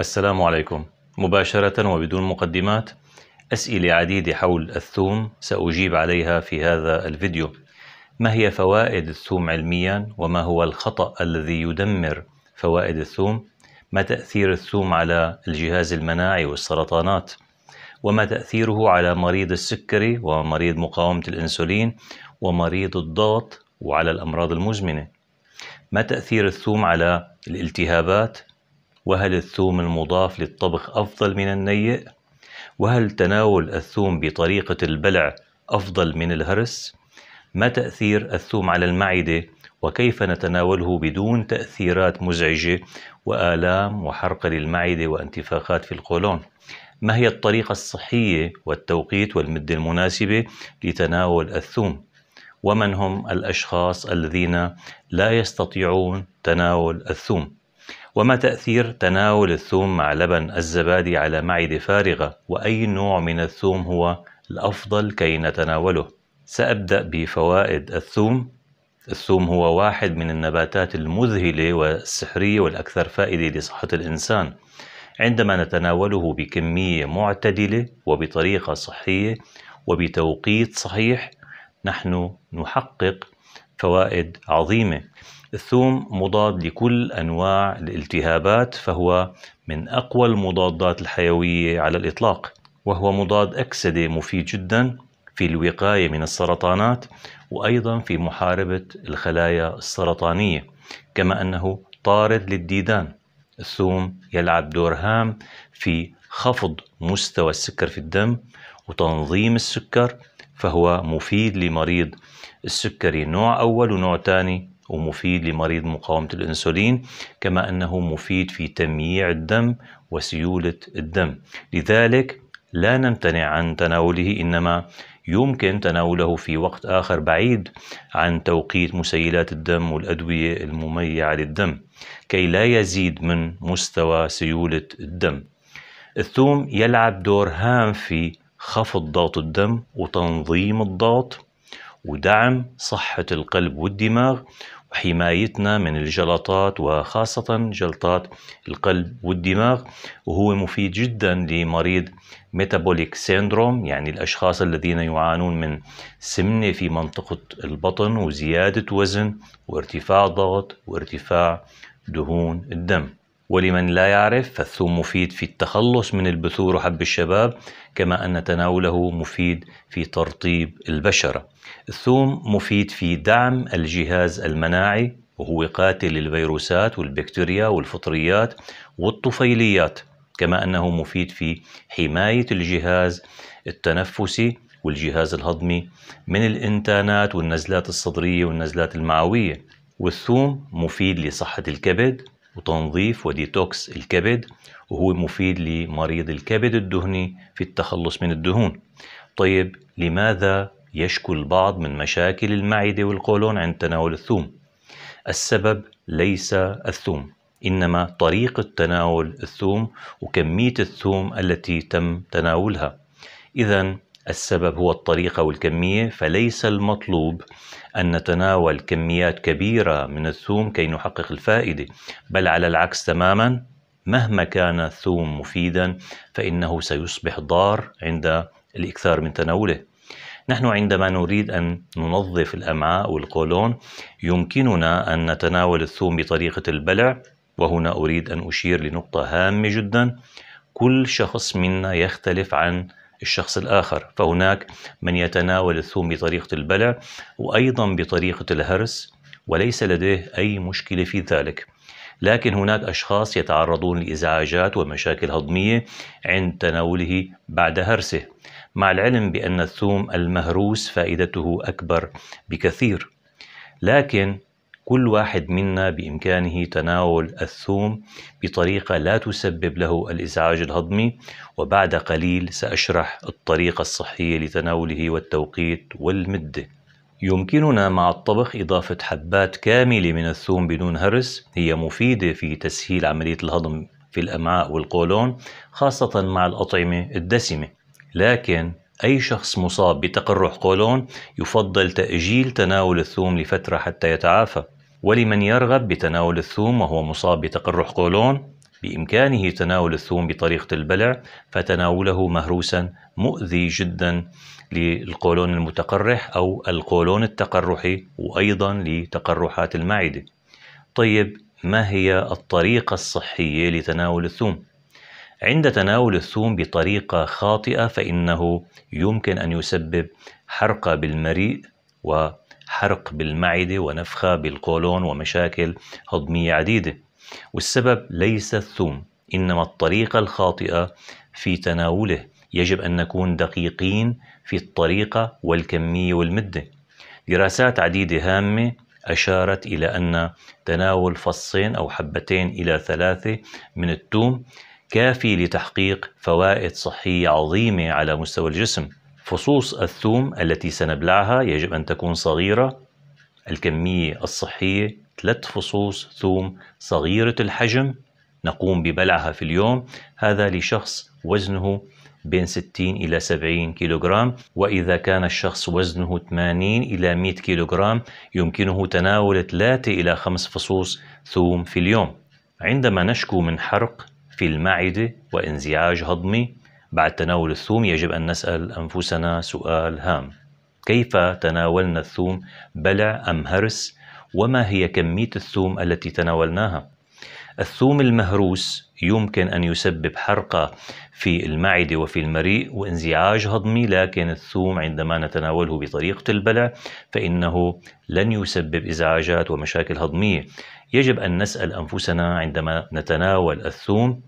السلام عليكم مباشرة وبدون مقدمات أسئلة عديدة حول الثوم سأجيب عليها في هذا الفيديو ما هي فوائد الثوم علميا وما هو الخطأ الذي يدمر فوائد الثوم ما تأثير الثوم على الجهاز المناعي والسرطانات وما تأثيره على مريض السكري ومريض مقاومة الأنسولين ومريض الضغط وعلى الأمراض المزمنة ما تأثير الثوم على الالتهابات وهل الثوم المضاف للطبخ أفضل من النيء؟ وهل تناول الثوم بطريقة البلع أفضل من الهرس؟ ما تأثير الثوم على المعدة؟ وكيف نتناوله بدون تأثيرات مزعجة وآلام وحرق للمعدة وانتفاخات في القولون؟ ما هي الطريقة الصحية والتوقيت والمدة المناسبة لتناول الثوم؟ ومن هم الأشخاص الذين لا يستطيعون تناول الثوم؟ وما تأثير تناول الثوم مع لبن الزبادي على معدة فارغة وأي نوع من الثوم هو الأفضل كي نتناوله سأبدأ بفوائد الثوم الثوم هو واحد من النباتات المذهلة والسحرية والأكثر فائدة لصحة الإنسان عندما نتناوله بكمية معتدلة وبطريقة صحية وبتوقيت صحيح نحن نحقق فوائد عظيمة الثوم مضاد لكل أنواع الالتهابات فهو من أقوى المضادات الحيوية على الإطلاق وهو مضاد أكسدة مفيد جدا في الوقاية من السرطانات وأيضا في محاربة الخلايا السرطانية كما أنه طارد للديدان الثوم يلعب دور هام في خفض مستوى السكر في الدم وتنظيم السكر فهو مفيد لمريض السكري نوع أول ونوع ثاني ومفيد لمريض مقاومة الأنسولين كما أنه مفيد في تمييع الدم وسيولة الدم لذلك لا نمتنع عن تناوله إنما يمكن تناوله في وقت آخر بعيد عن توقيت مسيلات الدم والأدوية المميعة للدم كي لا يزيد من مستوى سيولة الدم الثوم يلعب دور هام في خفض ضغط الدم وتنظيم الضغط ودعم صحة القلب والدماغ وحمايتنا من الجلطات وخاصة جلطات القلب والدماغ وهو مفيد جدا لمريض ميتابوليك سيندروم يعني الأشخاص الذين يعانون من سمنة في منطقة البطن وزيادة وزن وارتفاع ضغط وارتفاع دهون الدم ولمن لا يعرف فالثوم مفيد في التخلص من البثور وحب الشباب كما أن تناوله مفيد في ترطيب البشرة الثوم مفيد في دعم الجهاز المناعي وهو قاتل للفيروسات والبكتيريا والفطريات والطفيليات كما أنه مفيد في حماية الجهاز التنفسي والجهاز الهضمي من الإنتانات والنزلات الصدرية والنزلات المعوية والثوم مفيد لصحة الكبد وتنظيف وديتوكس الكبد وهو مفيد لمريض الكبد الدهني في التخلص من الدهون طيب لماذا يشكو البعض من مشاكل المعدة والقولون عند تناول الثوم السبب ليس الثوم إنما طريقة تناول الثوم وكمية الثوم التي تم تناولها إذا السبب هو الطريقة والكمية فليس المطلوب أن نتناول كميات كبيرة من الثوم كي نحقق الفائدة بل على العكس تماما مهما كان الثوم مفيدا فإنه سيصبح ضار عند الإكثار من تناوله نحن عندما نريد أن ننظف الأمعاء والقولون يمكننا أن نتناول الثوم بطريقة البلع وهنا أريد أن أشير لنقطة هامة جدا كل شخص منا يختلف عن الشخص الآخر فهناك من يتناول الثوم بطريقة البلع وأيضا بطريقة الهرس وليس لديه أي مشكلة في ذلك لكن هناك أشخاص يتعرضون لإزعاجات ومشاكل هضمية عند تناوله بعد هرسه مع العلم بأن الثوم المهروس فائدته أكبر بكثير لكن كل واحد منا بإمكانه تناول الثوم بطريقة لا تسبب له الإزعاج الهضمي وبعد قليل سأشرح الطريقة الصحية لتناوله والتوقيت والمدة يمكننا مع الطبخ إضافة حبات كاملة من الثوم بدون هرس هي مفيدة في تسهيل عملية الهضم في الأمعاء والقولون خاصة مع الأطعمة الدسمة لكن أي شخص مصاب بتقرح قولون يفضل تأجيل تناول الثوم لفترة حتى يتعافى ولمن يرغب بتناول الثوم وهو مصاب بتقرح قولون بإمكانه تناول الثوم بطريقة البلع فتناوله مهروسا مؤذي جدا للقولون المتقرح أو القولون التقرحي وأيضا لتقرحات المعدة طيب ما هي الطريقة الصحية لتناول الثوم؟ عند تناول الثوم بطريقة خاطئة فإنه يمكن أن يسبب حرقة بالمريء و حرق بالمعدة ونفخة بالقولون ومشاكل هضمية عديدة والسبب ليس الثوم إنما الطريقة الخاطئة في تناوله يجب أن نكون دقيقين في الطريقة والكمية والمدة دراسات عديدة هامة أشارت إلى أن تناول فصين أو حبتين إلى ثلاثة من الثوم كافي لتحقيق فوائد صحية عظيمة على مستوى الجسم فصوص الثوم التي سنبلعها يجب أن تكون صغيرة الكمية الصحية ثلاث فصوص ثوم صغيرة الحجم نقوم ببلعها في اليوم هذا لشخص وزنه بين 60 إلى 70 كيلوغرام وإذا كان الشخص وزنه 80 إلى 100 كيلوغرام يمكنه تناول 3 إلى 5 فصوص ثوم في اليوم عندما نشكو من حرق في المعدة وانزعاج هضمي بعد تناول الثوم يجب أن نسأل أنفسنا سؤال هام كيف تناولنا الثوم بلع أم هرس وما هي كمية الثوم التي تناولناها الثوم المهروس يمكن أن يسبب حرقة في المعدة وفي المريء وانزعاج هضمي لكن الثوم عندما نتناوله بطريقة البلع فإنه لن يسبب إزعاجات ومشاكل هضمية يجب أن نسأل أنفسنا عندما نتناول الثوم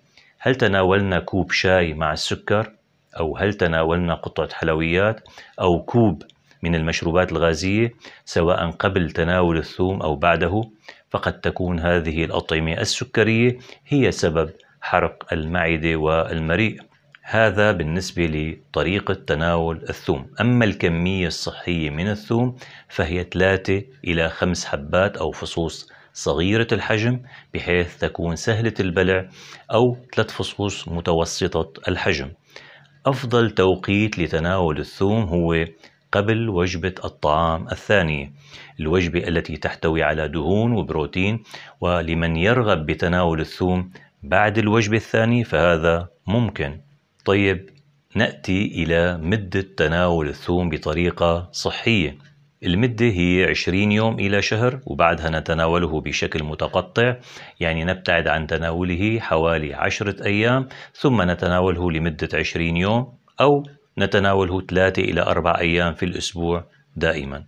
هل تناولنا كوب شاي مع السكر أو هل تناولنا قطعة حلويات أو كوب من المشروبات الغازية سواء قبل تناول الثوم أو بعده فقد تكون هذه الأطعمة السكرية هي سبب حرق المعدة والمريء هذا بالنسبة لطريقة تناول الثوم أما الكمية الصحية من الثوم فهي 3 إلى 5 حبات أو فصوص صغيرة الحجم بحيث تكون سهلة البلع أو ثلاث فصوص متوسطة الحجم أفضل توقيت لتناول الثوم هو قبل وجبة الطعام الثانية الوجبة التي تحتوي على دهون وبروتين ولمن يرغب بتناول الثوم بعد الوجبة الثانية فهذا ممكن طيب نأتي إلى مدة تناول الثوم بطريقة صحية المدة هي 20 يوم إلى شهر وبعدها نتناوله بشكل متقطع يعني نبتعد عن تناوله حوالي 10 أيام ثم نتناوله لمدة 20 يوم أو نتناوله ثلاثة إلى أربع أيام في الأسبوع دائما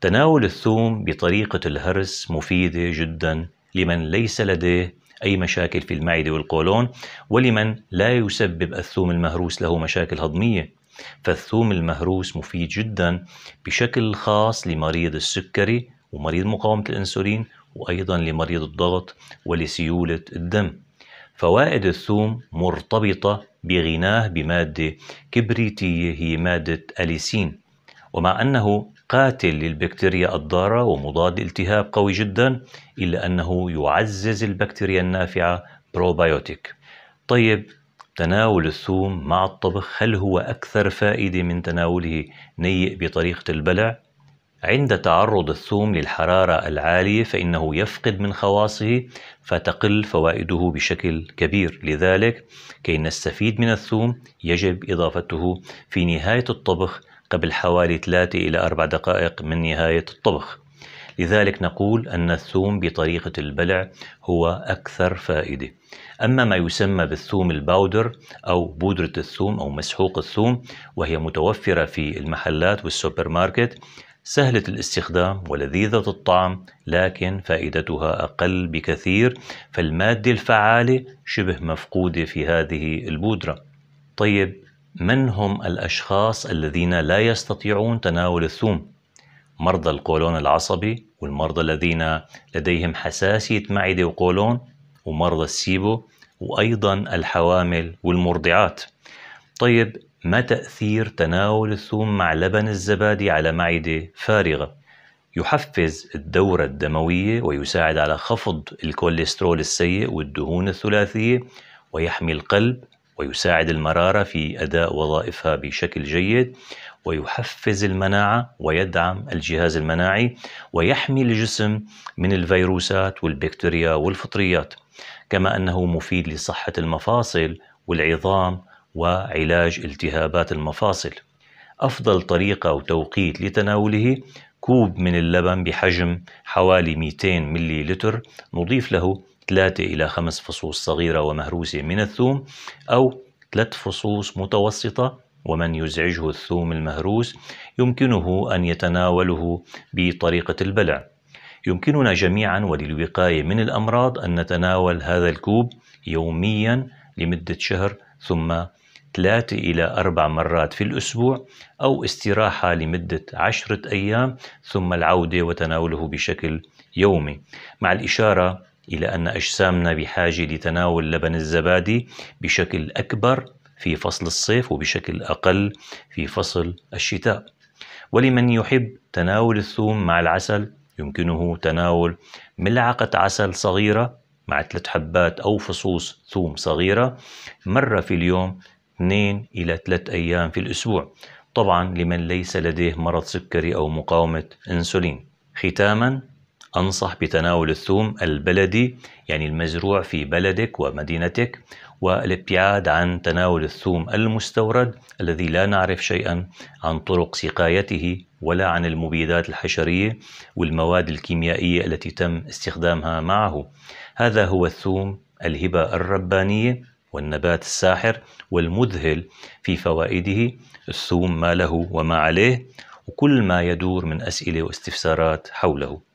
تناول الثوم بطريقة الهرس مفيدة جدا لمن ليس لديه أي مشاكل في المعدة والقولون ولمن لا يسبب الثوم المهروس له مشاكل هضمية فالثوم المهروس مفيد جدا بشكل خاص لمريض السكري ومريض مقاومة الأنسولين وأيضا لمريض الضغط ولسيولة الدم فوائد الثوم مرتبطة بغناه بمادة كبريتية هي مادة أليسين ومع أنه قاتل للبكتيريا الضارة ومضاد التهاب قوي جدا إلا أنه يعزز البكتيريا النافعة بروبايوتيك طيب تناول الثوم مع الطبخ هل هو أكثر فائدة من تناوله نيء بطريقة البلع؟ عند تعرض الثوم للحرارة العالية فإنه يفقد من خواصه فتقل فوائده بشكل كبير لذلك كي نستفيد من الثوم يجب إضافته في نهاية الطبخ قبل حوالي 3 إلى 4 دقائق من نهاية الطبخ لذلك نقول أن الثوم بطريقة البلع هو أكثر فائدة أما ما يسمى بالثوم الباودر أو بودرة الثوم أو مسحوق الثوم وهي متوفرة في المحلات والسوبر ماركت سهلة الاستخدام ولذيذة الطعم لكن فائدتها أقل بكثير فالمادة الفعالة شبه مفقودة في هذه البودرة طيب من هم الأشخاص الذين لا يستطيعون تناول الثوم؟ مرضى القولون العصبي والمرضى الذين لديهم حساسية معدة وقولون ومرضى السيبو وأيضا الحوامل والمرضعات طيب ما تأثير تناول الثوم مع لبن الزبادي على معدة فارغة؟ يحفز الدورة الدموية ويساعد على خفض الكوليسترول السيء والدهون الثلاثية ويحمي القلب ويساعد المرارة في أداء وظائفها بشكل جيد ويحفز المناعة ويدعم الجهاز المناعي ويحمي الجسم من الفيروسات والبكتيريا والفطريات كما أنه مفيد لصحة المفاصل والعظام وعلاج التهابات المفاصل أفضل طريقة وتوقيت لتناوله كوب من اللبن بحجم حوالي 200 ملي لتر نضيف له 3 إلى 5 فصوص صغيرة ومهروسة من الثوم أو 3 فصوص متوسطة ومن يزعجه الثوم المهروس يمكنه أن يتناوله بطريقة البلع يمكننا جميعا وللوقاية من الأمراض أن نتناول هذا الكوب يوميا لمدة شهر ثم ثلاث إلى أربع مرات في الأسبوع أو استراحة لمدة عشرة أيام ثم العودة وتناوله بشكل يومي مع الإشارة إلى أن أجسامنا بحاجة لتناول لبن الزبادي بشكل أكبر في فصل الصيف وبشكل أقل في فصل الشتاء ولمن يحب تناول الثوم مع العسل يمكنه تناول ملعقة عسل صغيرة مع ثلاث حبات أو فصوص ثوم صغيرة مرة في اليوم اثنين إلى ثلاث أيام في الأسبوع طبعا لمن ليس لديه مرض سكري أو مقاومة أنسولين ختاما أنصح بتناول الثوم البلدي يعني المزروع في بلدك ومدينتك والابتعاد عن تناول الثوم المستورد الذي لا نعرف شيئا عن طرق سقايته ولا عن المبيدات الحشرية والمواد الكيميائية التي تم استخدامها معه هذا هو الثوم الهبة الربانية والنبات الساحر والمذهل في فوائده الثوم ما له وما عليه وكل ما يدور من أسئلة واستفسارات حوله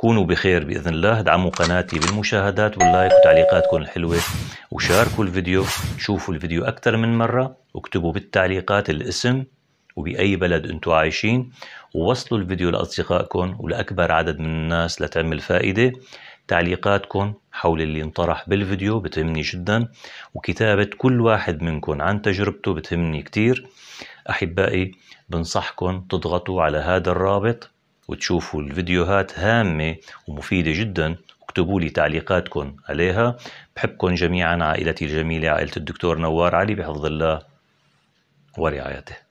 كونوا بخير باذن الله ادعموا قناتي بالمشاهدات واللايك وتعليقاتكم الحلوه وشاركوا الفيديو شوفوا الفيديو اكثر من مره واكتبوا بالتعليقات الاسم وباي بلد انتم عايشين ووصلوا الفيديو لاصدقائكم ولاكبر عدد من الناس لتعمل فائده تعليقاتكم حول اللي انطرح بالفيديو بتهمني جدا وكتابة كل واحد منكم عن تجربته بتهمني كتير أحبائي بنصحكم تضغطوا على هذا الرابط وتشوفوا الفيديوهات هامة ومفيدة جدا اكتبوا لي تعليقاتكم عليها بحبكم جميعا عائلتي الجميلة عائلة الدكتور نوار علي بحفظ الله ورعايته